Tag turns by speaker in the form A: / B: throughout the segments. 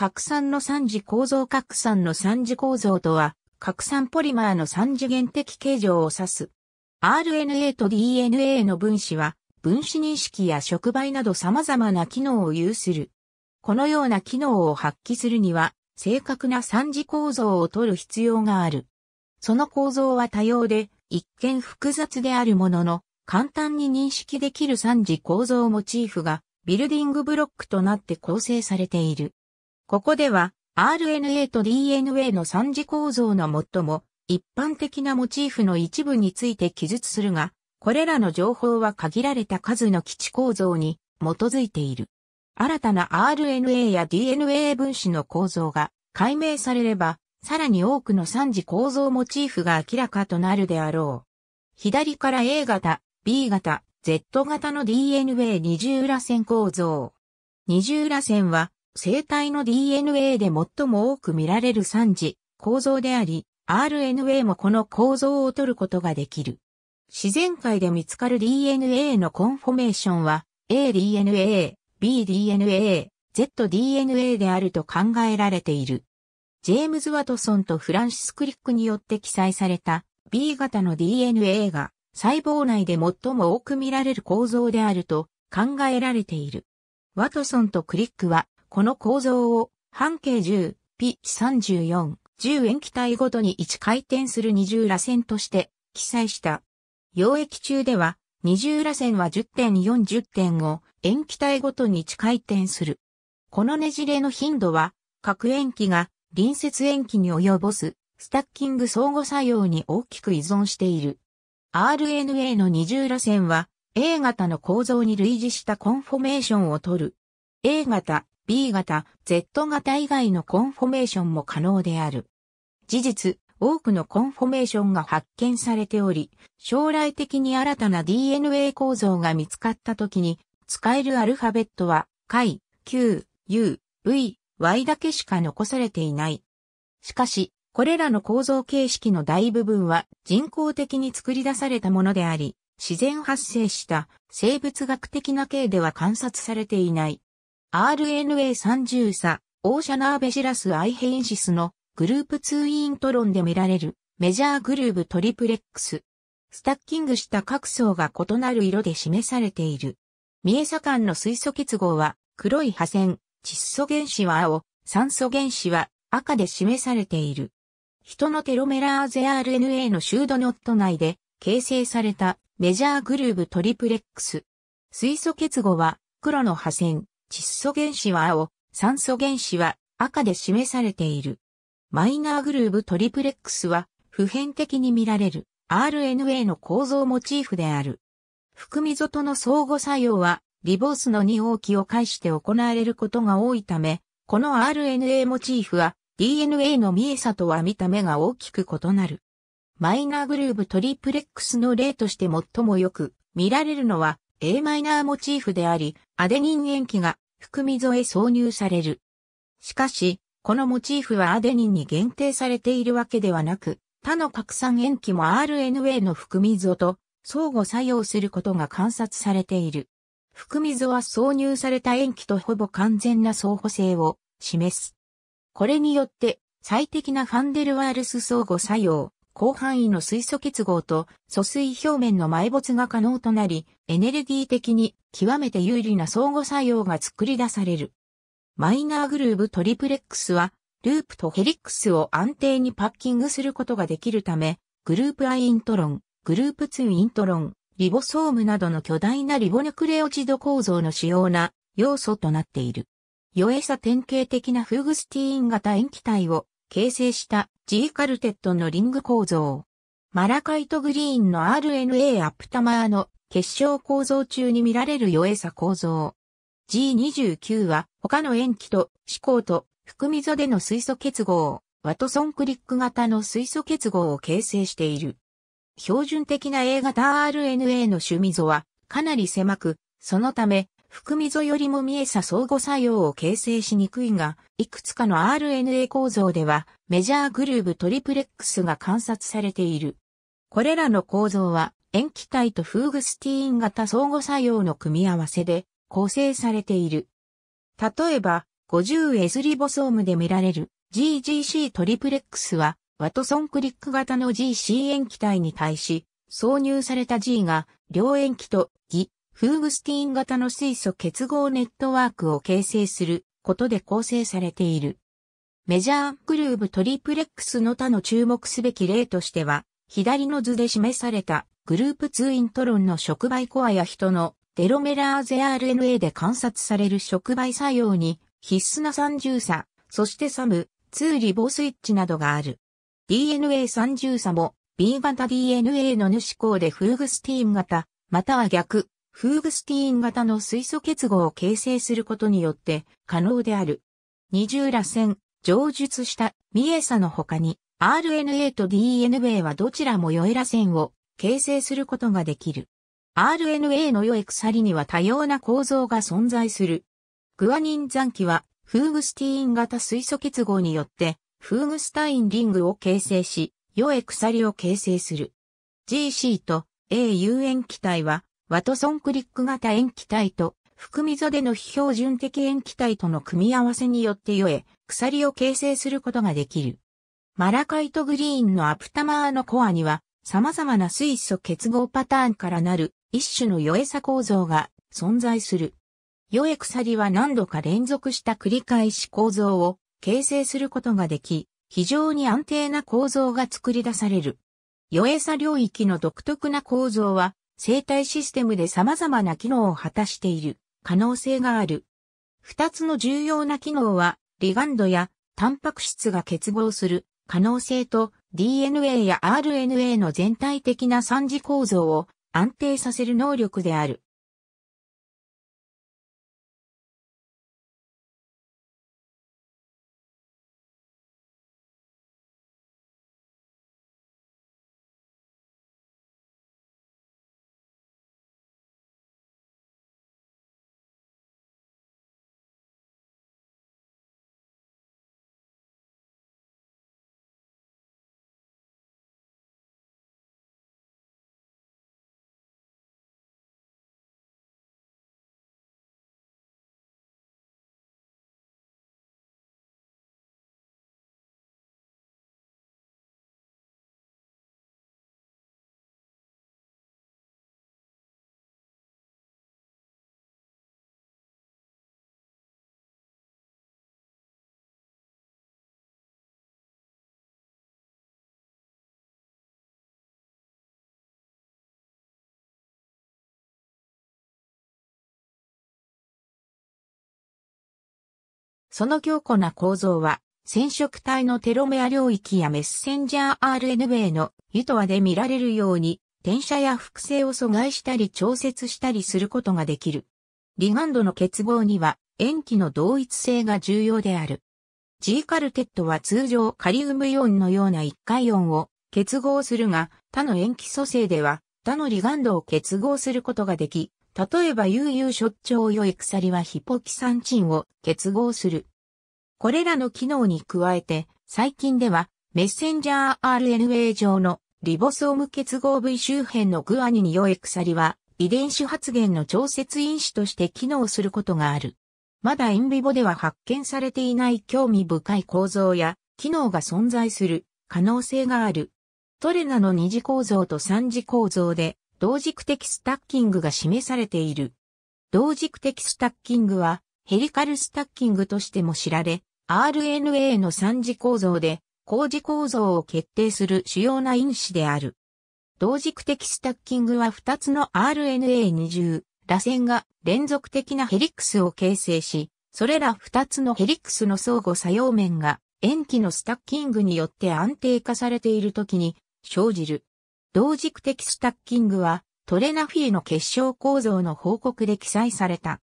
A: 核酸の三次構造核酸の三次構造とは、核酸ポリマーの三次元的形状を指す。RNA と DNA の分子は、分子認識や触媒など様々な機能を有する。このような機能を発揮するには、正確な三次構造を取る必要がある。その構造は多様で、一見複雑であるものの、簡単に認識できる三次構造モチーフが、ビルディングブロックとなって構成されている。ここでは RNA と DNA の三次構造の最も一般的なモチーフの一部について記述するが、これらの情報は限られた数の基地構造に基づいている。新たな RNA や DNA 分子の構造が解明されれば、さらに多くの三次構造モチーフが明らかとなるであろう。左から A 型、B 型、Z 型の DNA 二重裏線構造。二重裏線は生体の DNA で最も多く見られる3次構造であり、RNA もこの構造を取ることができる。自然界で見つかる DNA のコンフォメーションは ADNA、BDNA、ZDNA であると考えられている。ジェームズ・ワトソンとフランシス・クリックによって記載された B 型の DNA が細胞内で最も多く見られる構造であると考えられている。ワトソンとクリックはこの構造を半径10、ピ34、10円機体ごとに1回転する二重螺旋として記載した。溶液中では、二重螺旋は10.40.5塩基体ごとに1回転する。このねじれの頻度は、各塩基が隣接塩基に及ぼすスタッキング相互作用に大きく依存している。RNA の二重螺旋は A 型の構造に類似したコンフォメーションをとる。A 型、B 型、Z 型以外のコンフォメーションも可能である。事実、多くのコンフォメーションが発見されており、将来的に新たな DNA 構造が見つかった時に、使えるアルファベットは、解、Q、U、V、Y だけしか残されていない。しかし、これらの構造形式の大部分は人工的に作り出されたものであり、自然発生した生物学的な形では観察されていない。RNA30 さ、オーシャナーベシラスアイヘンシスのグループ2イントロンで見られるメジャーグルーブトリプレックス。スタッキングした各層が異なる色で示されている。ミエサ間の水素結合は黒い破線、窒素原子は青、酸素原子は赤で示されている。人のテロメラーゼ RNA のシュードノット内で形成されたメジャーグルーブトリプレックス。水素結合は黒の破線、窒素原子は青、酸素原子は赤で示されている。マイナーグルーブトリプレックスは普遍的に見られる RNA の構造モチーフである。含み外の相互作用はリボースの2号期を介して行われることが多いため、この RNA モチーフは DNA の見えさとは見た目が大きく異なる。マイナーグルーブトリプレックスの例として最もよく見られるのは A マイナーモチーフであり、アデニン塩基が含み添え挿入される。しかし、このモチーフはアデニンに限定されているわけではなく、他の核酸塩基も RNA の含み添と相互作用することが観察されている。含み添は挿入された塩基とほぼ完全な相補性を示す。これによって最適なファンデルワールス相互作用、広範囲の水素結合と疎水表面の埋没が可能となり、エネルギー的に極めて有利な相互作用が作り出される。マイナーグルーブトリプレックスは、ループとヘリックスを安定にパッキングすることができるため、グループ I イントロン、グループ2イントロン、リボソームなどの巨大なリボヌクレオチド構造の主要な要素となっている。ヨエサ典型的なフーグスティーン型塩基体を形成した G カルテットのリング構造。マラカイトグリーンの RNA アプタマーの結晶構造中に見られる弱さ構造。G29 は他の塩基と思考と含み素での水素結合、ワトソンクリック型の水素結合を形成している。標準的な A 型 RNA の趣味素はかなり狭く、そのため含溝よりも見えさ相互作用を形成しにくいが、いくつかの RNA 構造では、メジャーグルーブトリプレックスが観察されている。これらの構造は、塩基体とフーグスティーン型相互作用の組み合わせで構成されている。例えば、50エズリボソームで見られる GGC トリプレックスは、ワトソンクリック型の GC 塩基体に対し、挿入された G が両塩基と偽フーグスティーン型の水素結合ネットワークを形成することで構成されている。メジャーグルーブトリプレックスの他の注目すべき例としては、左の図で示されたグループ2イントロンの触媒コアや人のデロメラーゼ RNA で観察される触媒作用に必須な三重差、そしてサム、2リボスイッチなどがある。DNA 三重差も B 型 DNA の主項でフーグスティーン型、または逆フーグスティーン型の水素結合を形成することによって可能である。二重螺旋、上述したミエサの他に RNA と DNA はどちらも良い螺旋を形成することができる。RNA の与え鎖には多様な構造が存在する。グアニン残機はフーグスティーン型水素結合によってフーグスタインリングを形成し、与え鎖を形成する。GC と AUN 機体はワトソンクリック型塩基体と含みでの非標準的塩基体との組み合わせによって酔え、鎖を形成することができる。マラカイトグリーンのアプタマーのコアには、様々な水素結合パターンからなる一種の酔え差構造が存在する。酔え鎖は何度か連続した繰り返し構造を形成することができ、非常に安定な構造が作り出される。酔え差領域の独特な構造は生体システムで様々な機能を果たしている可能性がある。二つの重要な機能は、リガンドやタンパク質が結合する可能性と DNA や RNA の全体的な三次構造を安定させる能力である。その強固な構造は、染色体のテロメア領域やメッセンジャー RNA のユトワで見られるように、転写や複製を阻害したり調節したりすることができる。リガンドの結合には、塩基の同一性が重要である。G カルテットは通常カリウムイオンのような1回音を結合するが、他の塩基組成では他のリガンドを結合することができ、例えば悠々ショッよい鎖はヒポキサンチンを結合する。これらの機能に加えて、最近では、メッセンジャー RNA 上のリボソーム結合部位周辺のグアニに良い鎖は、遺伝子発現の調節因子として機能することがある。まだインビボでは発見されていない興味深い構造や機能が存在する可能性がある。トレナの二次構造と三次構造で同軸的スタッキングが示されている。同軸的スタッキングはヘリカルスタッキングとしても知られ、RNA の三次構造で工事構造を決定する主要な因子である。同軸的スタッキングは2つの r n a 二重、螺旋が連続的なヘリックスを形成し、それら2つのヘリックスの相互作用面が塩基のスタッキングによって安定化されている時に生じる。同軸的スタッキングはトレナフィエの結晶構造の報告で記載された。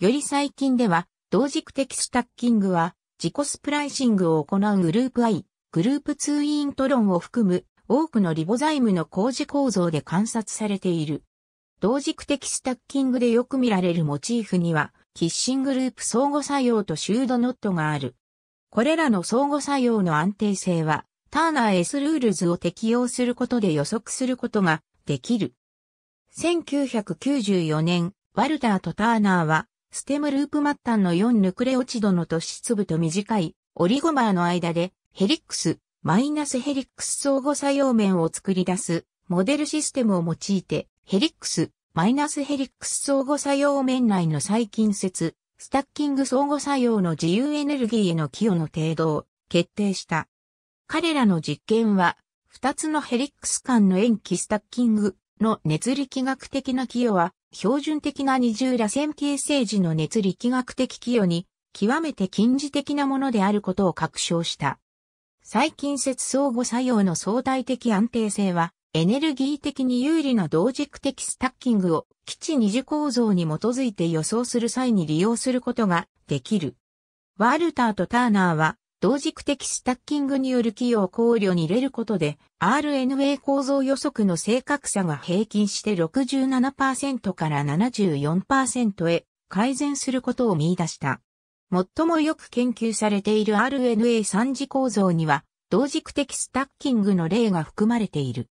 A: より最近では同軸的スタッキングは自己スプライシングを行うグループ I、グループ2イントロンを含む多くのリボザイムの工事構造で観察されている。同軸的スタッキングでよく見られるモチーフには、キッシングループ相互作用とシュードノットがある。これらの相互作用の安定性は、ターナー S ルールズを適用することで予測することができる。1994年、ワルターとターナーは、ステムループ末端の4ヌクレオチドの突出部と短いオリゴマーの間で、ヘリックス、マイナスヘリックス相互作用面を作り出す、モデルシステムを用いて、ヘリックス、マイナスヘリックス相互作用面内の細近節、スタッキング相互作用の自由エネルギーへの寄与の程度を決定した。彼らの実験は、二つのヘリックス間の塩基スタッキングの熱力学的な寄与は、標準的な二重螺旋形成時の熱力学的寄与に、極めて近似的なものであることを確証した。細近接相互作用の相対的安定性は、エネルギー的に有利な同軸的スタッキングを基地二次構造に基づいて予想する際に利用することができる。ワールターとターナーは同軸的スタッキングによる寄与を考慮に入れることで、RNA 構造予測の正確さが平均して67%から74%へ改善することを見出した。最もよく研究されている RNA 三次構造には、同軸的スタッキングの例が含まれている。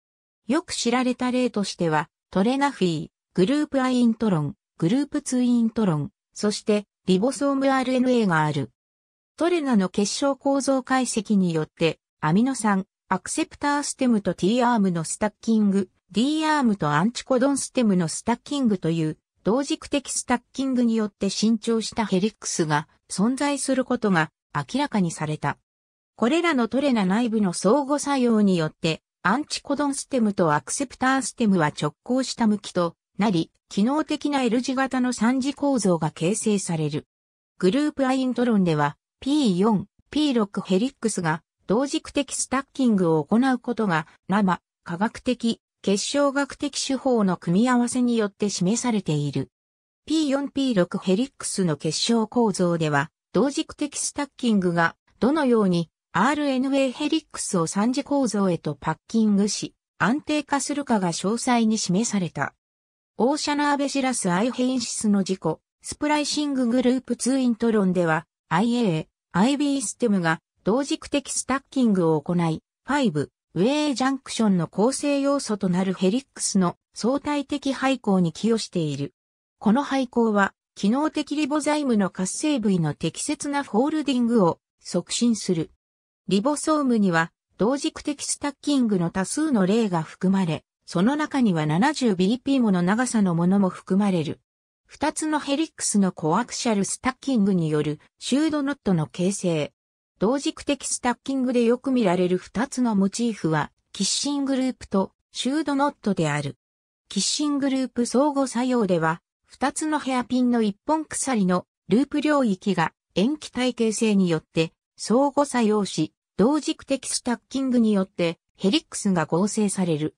A: よく知られた例としては、トレナフィー、グループアイントロン、グループ2イントロン、そしてリボソーム RNA がある。トレナの結晶構造解析によって、アミノ酸、アクセプターステムと T アームのスタッキング、D アームとアンチコドンステムのスタッキングという、同軸的スタッキングによって伸長したヘリックスが存在することが明らかにされた。これらのトレナ内部の相互作用によって、アンチコドンステムとアクセプターステムは直行した向きとなり、機能的な L 字型の三次構造が形成される。グループアイントロンでは、P4、P6 ヘリックスが同軸的スタッキングを行うことが生、科学的、結晶学的手法の組み合わせによって示されている。P4P6 ヘリックスの結晶構造では、同軸的スタッキングがどのように RNA ヘリックスを三次構造へとパッキングし、安定化するかが詳細に示された。オーシャナーベシラス・アイヘインシスの事故、スプライシンググループ2イントロンでは、IA、IB ステムが同軸的スタッキングを行い、5、ウェイジャンクションの構成要素となるヘリックスの相対的配項に寄与している。この配項は、機能的リボザイムの活性部位の適切なフォールディングを促進する。リボソームには、同軸的スタッキングの多数の例が含まれ、その中には 70bp もの長さのものも含まれる。二つのヘリックスのコアクシャルスタッキングによるシュードノットの形成。同軸的スタッキングでよく見られる二つのモチーフは、キッシングループとシュードノットである。キッシングループ相互作用では、二つのヘアピンの一本鎖のループ領域が塩基体形成によって相互作用し、同軸的スタッキングによってヘリックスが合成される。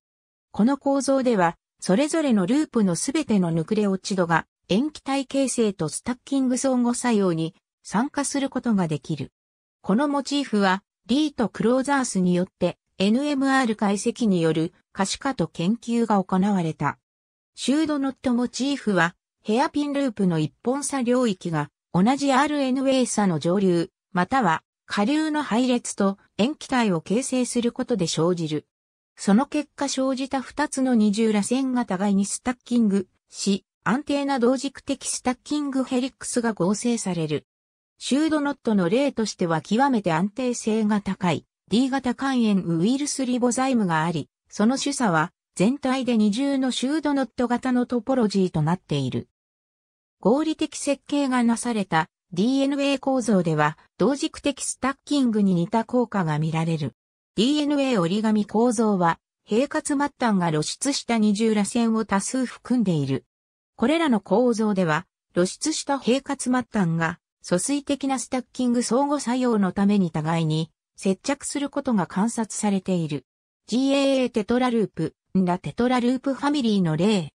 A: この構造では、それぞれのループのすべてのヌクレオチドが塩基体形成とスタッキング相互作用に参加することができる。このモチーフは、リーとクローザースによって NMR 解析による可視化と研究が行われた。シュードノットモチーフは、ヘアピンループの一本差領域が同じ RNA 差の上流、または下流の配列と塩基体を形成することで生じる。その結果生じた二つの二重螺旋が互いにスタッキングし、安定な同軸的スタッキングヘリックスが合成される。シュードノットの例としては極めて安定性が高い D 型肝炎ウイルスリボザイムがあり、その主査は全体で二重のシュードノット型のトポロジーとなっている。合理的設計がなされた DNA 構造では同軸的スタッキングに似た効果が見られる。DNA 折り紙構造は、平滑末端が露出した二重螺旋を多数含んでいる。これらの構造では、露出した平滑末端が、疎水的なスタッキング相互作用のために互いに接着することが観察されている。GAA テトラループ、んだテトラループファミリーの例。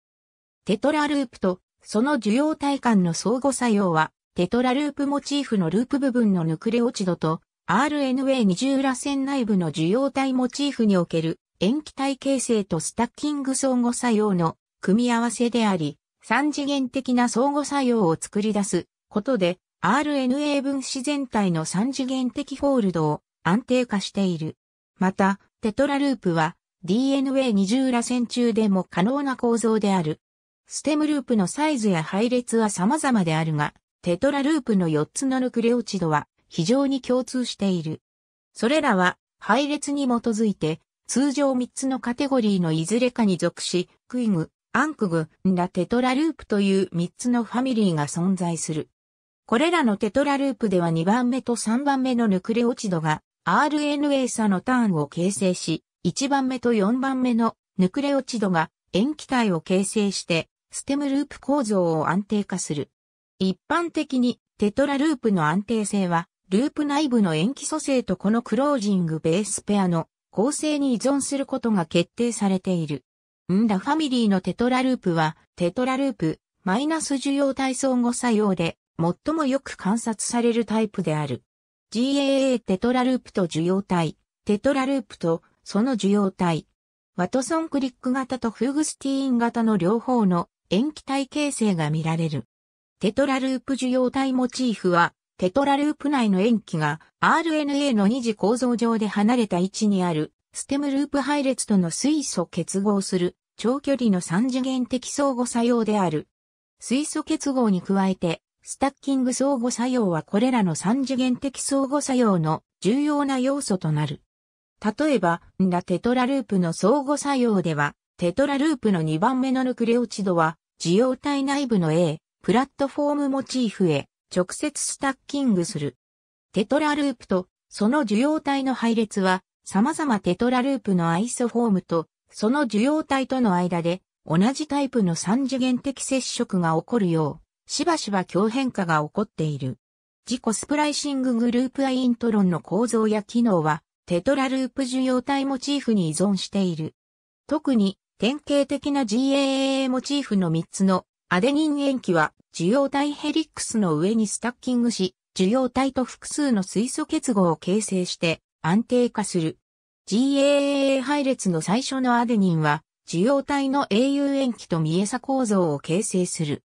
A: テトラループとその受容体間の相互作用は、テトラループモチーフのループ部分のヌクレオチドと RNA 二重螺旋内部の受容体モチーフにおける塩基体形成とスタッキング相互作用の組み合わせであり、三次元的な相互作用を作り出すことで RNA 分子全体の三次元的フォールドを安定化している。また、テトラループは DNA 二重螺旋中でも可能な構造である。ステムループのサイズや配列は様々であるが、テトラループの4つのヌクレオチドは非常に共通している。それらは配列に基づいて通常3つのカテゴリーのいずれかに属し、クイグ、アンクグ、ンラテトラループという3つのファミリーが存在する。これらのテトラループでは2番目と3番目のヌクレオチドが RNA 差のターンを形成し、1番目と4番目のヌクレオチドが塩基体を形成してステムループ構造を安定化する。一般的にテトラループの安定性はループ内部の塩基組成とこのクロージングベースペアの構成に依存することが決定されている。んだファミリーのテトラループは、テトラループ、マイナス受容体相互作用で、最もよく観察されるタイプである。GAA テトラループと受容体、テトラループとその受容体。ワトソンクリック型とフーグスティーン型の両方の塩基体形成が見られる。テトラループ受容体モチーフは、テトラループ内の塩基が RNA の二次構造上で離れた位置にあるステムループ配列との水素結合する長距離の三次元的相互作用である。水素結合に加えて、スタッキング相互作用はこれらの三次元的相互作用の重要な要素となる。例えば、んだテトラループの相互作用では、テトラループの2番目のヌクレオチドは、受容体内部の A、プラットフォームモチーフへ直接スタッキングする。テトラループとその受容体の配列は様々テトラループのアイソフォームと、その受容体との間で、同じタイプの三次元的接触が起こるよう、しばしば強変化が起こっている。自己スプライシンググループアイントロンの構造や機能は、テトラループ受容体モチーフに依存している。特に、典型的な GAA モチーフの3つのアデニン塩基は受容体ヘリックスの上にスタッキングし、受容体と複数の水素結合を形成して安定化する。GAA 配列の最初のアデニンは、受容体の英雄塩基とミエサ構造を形成する。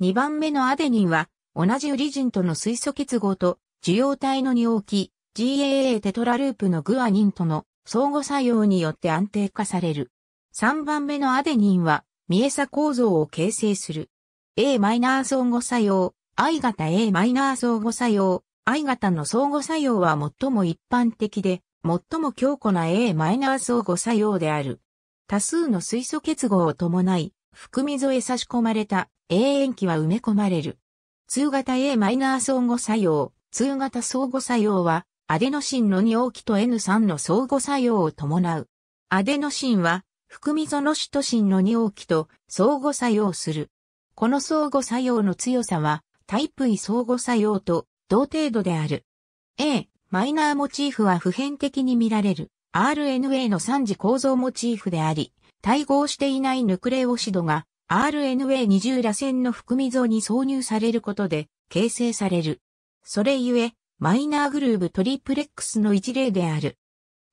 A: 2番目のアデニンは、同じウリジンとの水素結合と、受容体の尿き GAA テトラループのグアニンとの相互作用によって安定化される。3番目のアデニンは、ミエサ構造を形成する。A マイナー相互作用、I 型 A マイナー相互作用、I 型の相互作用は最も一般的で、最も強固な A- マイナー相互作用である。多数の水素結合を伴い、含み添え差し込まれた A 塩基は埋め込まれる。通型 A- マイナー相互作用、通型相互作用は、アデノシンの2応期と N3 の相互作用を伴う。アデノシンは、含みゾノシトシンの2応期と相互作用する。この相互作用の強さは、タイプ位相互作用と同程度である。A、マイナーモチーフは普遍的に見られる RNA の3次構造モチーフであり、対合していないヌクレオシドが r n a 二重螺旋の含み像に挿入されることで形成される。それゆえ、マイナーグルーブトリプレックスの一例である。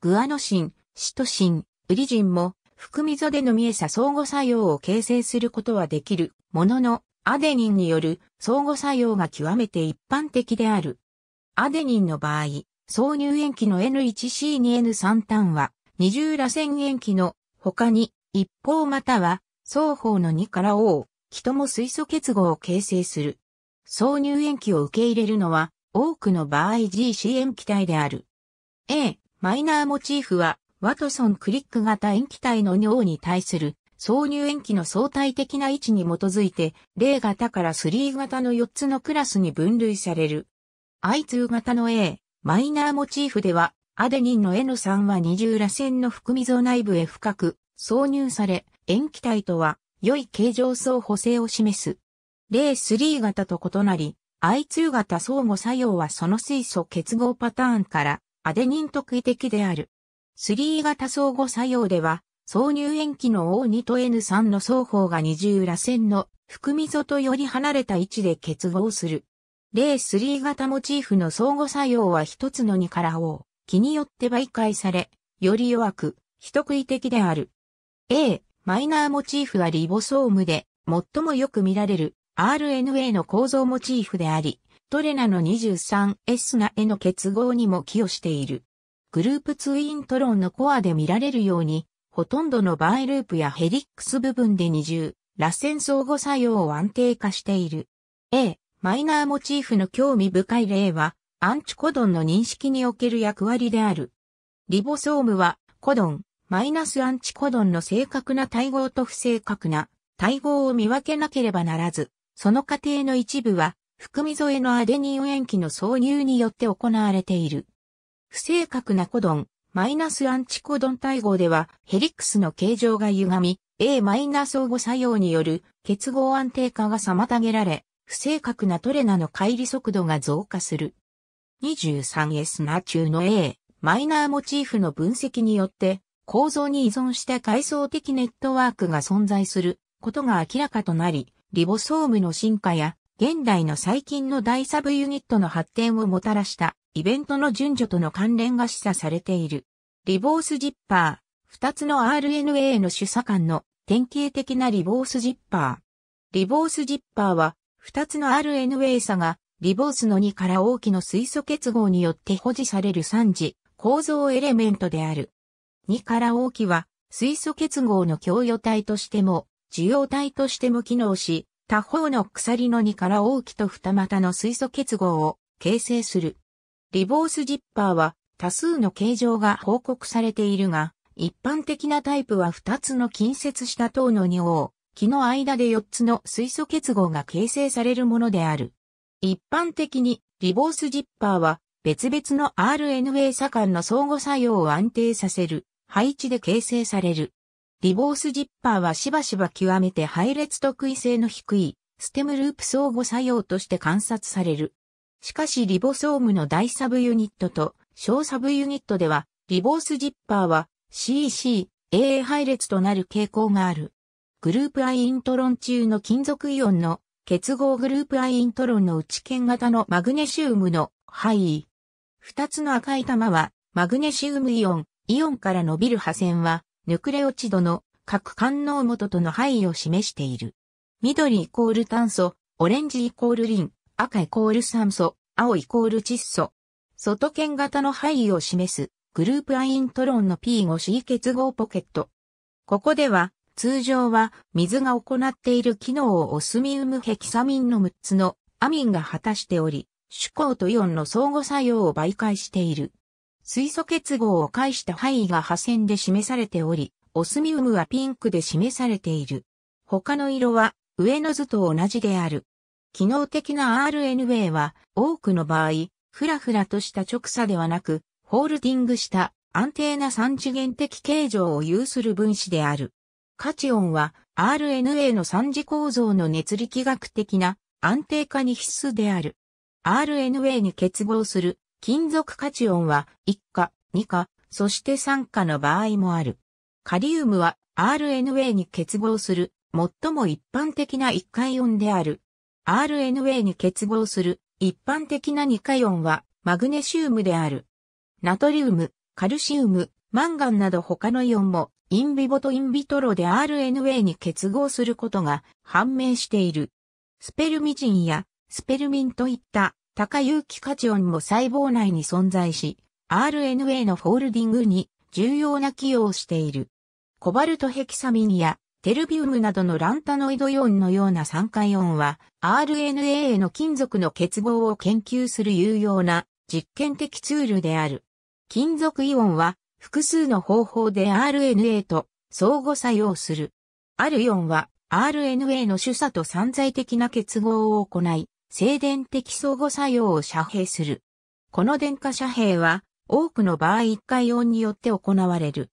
A: グアノシン、シトシン、ウリジンも含み像での見えさ相互作用を形成することはできるものの、アデニンによる相互作用が極めて一般的である。アデニンの場合、挿入塩基の N1C2N3 単は、二重螺旋塩基の他に一方または双方の2から O を、とも水素結合を形成する。挿入塩基を受け入れるのは、多くの場合 GC 塩基体である。A、マイナーモチーフは、ワトソンクリック型塩基体の尿に対する挿入塩基の相対的な位置に基づいて、0型から3型の4つのクラスに分類される。I2 型の A、マイナーモチーフでは、アデニンの N3 は二重螺旋の含み像内部へ深く挿入され、塩基体とは良い形状相補性を示す。例3型と異なり、I2 型相互作用はその水素結合パターンからアデニン特異的である。3型相互作用では、挿入塩基の O2 と N3 の双方が二重螺旋の含み素とより離れた位置で結合する。例3型モチーフの相互作用は一つの2から O、気によって媒介され、より弱く、人食い的である。A、マイナーモチーフはリボソームで、最もよく見られる RNA の構造モチーフであり、トレナの 23S が A の結合にも寄与している。グループツイントロンのコアで見られるように、ほとんどのバイループやヘリックス部分で二重、螺旋相互作用を安定化している。A、マイナーモチーフの興味深い例は、アンチコドンの認識における役割である。リボソームは、コドン、マイナスアンチコドンの正確な対合と不正確な対合を見分けなければならず、その過程の一部は、含み添えのアデニン塩基の挿入によって行われている。不正確なコドン、マイナスアンチコドン対合では、ヘリックスの形状が歪み、A- 相互作用による結合安定化が妨げられ、不正確なトレナの乖離速度が増加する。23S ナ中の A、マイナーモチーフの分析によって、構造に依存した階層的ネットワークが存在することが明らかとなり、リボソームの進化や、現代の最近の大サブユニットの発展をもたらしたイベントの順序との関連が示唆されている。リボースジッパー、二つの RNA の主査間の典型的なリボースジッパー。リボースジッパーは二つの RNA 差がリボースの2から大きな水素結合によって保持される3次構造エレメントである。2から大きは水素結合の共与体としても受容体としても機能し、他方の鎖の2から大きと二股の水素結合を形成する。リボースジッパーは多数の形状が報告されているが、一般的なタイプは2つの近接した等の2を木の間で4つの水素結合が形成されるものである。一般的にリボースジッパーは別々の RNA 左官の相互作用を安定させる配置で形成される。リボースジッパーはしばしば極めて配列特異性の低いステムループ相互作用として観察される。しかしリボソームの大サブユニットと小サブユニットではリボースジッパーは CC、AA 配列となる傾向がある。グループアイントロン中の金属イオンの結合グループアイントロンの内圏型のマグネシウムの範囲。二つの赤い玉はマグネシウムイオン、イオンから伸びる破線はヌクレオチドの各官能元との範囲を示している。緑イコール炭素、オレンジイコールリン、赤イコール酸素、青イコール窒素。外圏型の範囲を示すグループアイントロンの P5C 結合ポケット。ここでは通常は水が行っている機能をオスミウムヘキサミンの6つのアミンが果たしており、主光とイオンの相互作用を媒介している。水素結合を介した範囲が破線で示されており、オスミウムはピンクで示されている。他の色は上の図と同じである。機能的な RNA は多くの場合、ふらふらとした直差ではなく、ホールディングした安定な三次元的形状を有する分子である。カチオンは RNA の三次構造の熱力学的な安定化に必須である。RNA に結合する金属カチオンは1価、2価、そして3価の場合もある。カリウムは RNA に結合する最も一般的な1価イオンである。RNA に結合する一般的な2価イオンはマグネシウムである。ナトリウム、カルシウム、マンガンなど他のイオンもインビボとインビトロで RNA に結合することが判明している。スペルミジンやスペルミンといった高有機カチオンも細胞内に存在し、RNA のフォールディングに重要な寄与をしている。コバルトヘキサミンやテルビウムなどのランタノイドイオンのような酸化イオンは RNA への金属の結合を研究する有用な実験的ツールである。金属イオンは複数の方法で RNA と相互作用する。アルイオンは RNA の主査と散在的な結合を行い、静電的相互作用を遮蔽する。この電化遮蔽は多くの場合1回イオンによって行われる。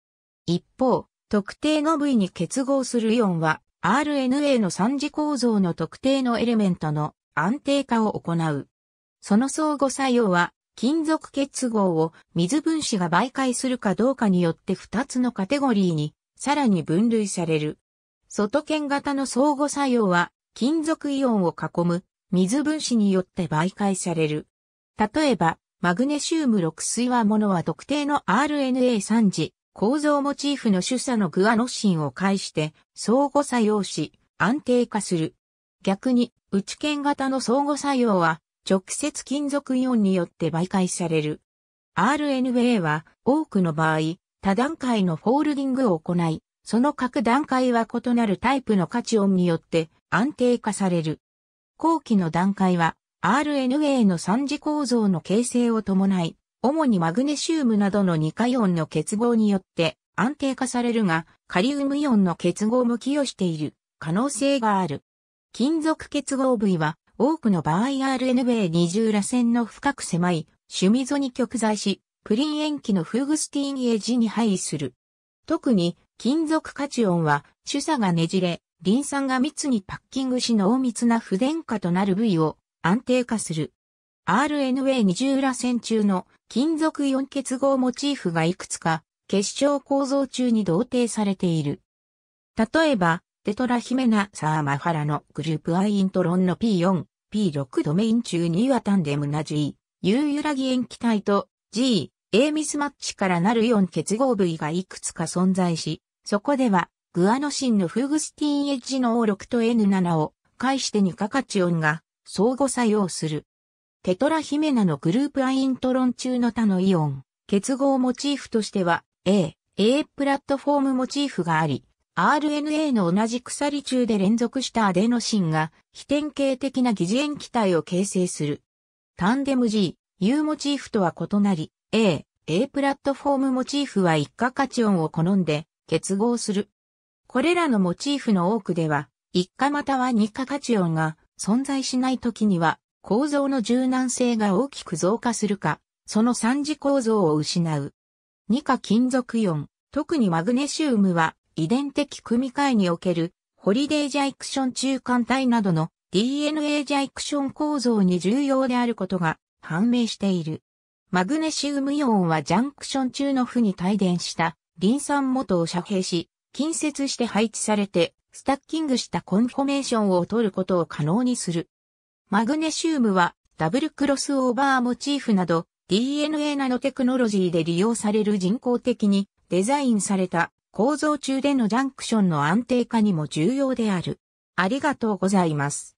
A: 一方、特定の部位に結合するイオンは RNA の三次構造の特定のエレメントの安定化を行う。その相互作用は金属結合を水分子が媒介するかどうかによって2つのカテゴリーにさらに分類される。外圏型の相互作用は金属イオンを囲む水分子によって媒介される。例えば、マグネシウム6水和物は特定の RNA3 次構造モチーフの主査のグアノシンを介して相互作用し安定化する。逆に内圏型の相互作用は直接金属イオンによって媒介される。RNA は多くの場合、多段階のフォールディングを行い、その各段階は異なるタイプの価値音によって安定化される。後期の段階は RNA の三次構造の形成を伴い、主にマグネシウムなどの二価イオンの結合によって安定化されるが、カリウムイオンの結合も寄与している可能性がある。金属結合部位は多くの場合 RNB20 ら旋の深く狭い、趣味ミゾに極在し、プリン塩基のフーグスティーンエジに配位する。特に、金属カチオンは、主鎖がねじれ、リン酸が密にパッキングし濃密な不電化となる部位を安定化する。RNA20 螺旋中の金属4結合モチーフがいくつか結晶構造中に同定されている。例えば、テトラヒメナサーマファラのグループアイントロンの P4、P6 ドメイン中にはタンデムな G、U 揺らぎ塩基体と G、A ミスマッチからなるイオン結合部位がいくつか存在し、そこでは、グアノシンのフグスティンエッジの O6 と N7 を介して2価価値音が相互作用する。テトラヒメナのグループアイントロン中の他のイオン、結合モチーフとしては A、A プラットフォームモチーフがあり、RNA の同じ鎖中で連続したアデノシンが非典型的な疑似塩基体を形成する。タンデム G、U モチーフとは異なり、A、A プラットフォームモチーフは一価カチオンを好んで結合する。これらのモチーフの多くでは、一価または二価カチオンが存在しない時には、構造の柔軟性が大きく増加するか、その三次構造を失う。二価金属イオン、特にマグネシウムは遺伝的組み換えにおけるホリデージャイクション中間体などの DNA ジャイクション構造に重要であることが判明している。マグネシウムイオンはジャンクション中の負に帯電したリン酸元を遮蔽し、近接して配置されてスタッキングしたコンフォメーションを取ることを可能にする。マグネシウムはダブルクロスオーバーモチーフなど DNA ナノテクノロジーで利用される人工的にデザインされた構造中でのジャンクションの安定化にも重要である。ありがとうございます。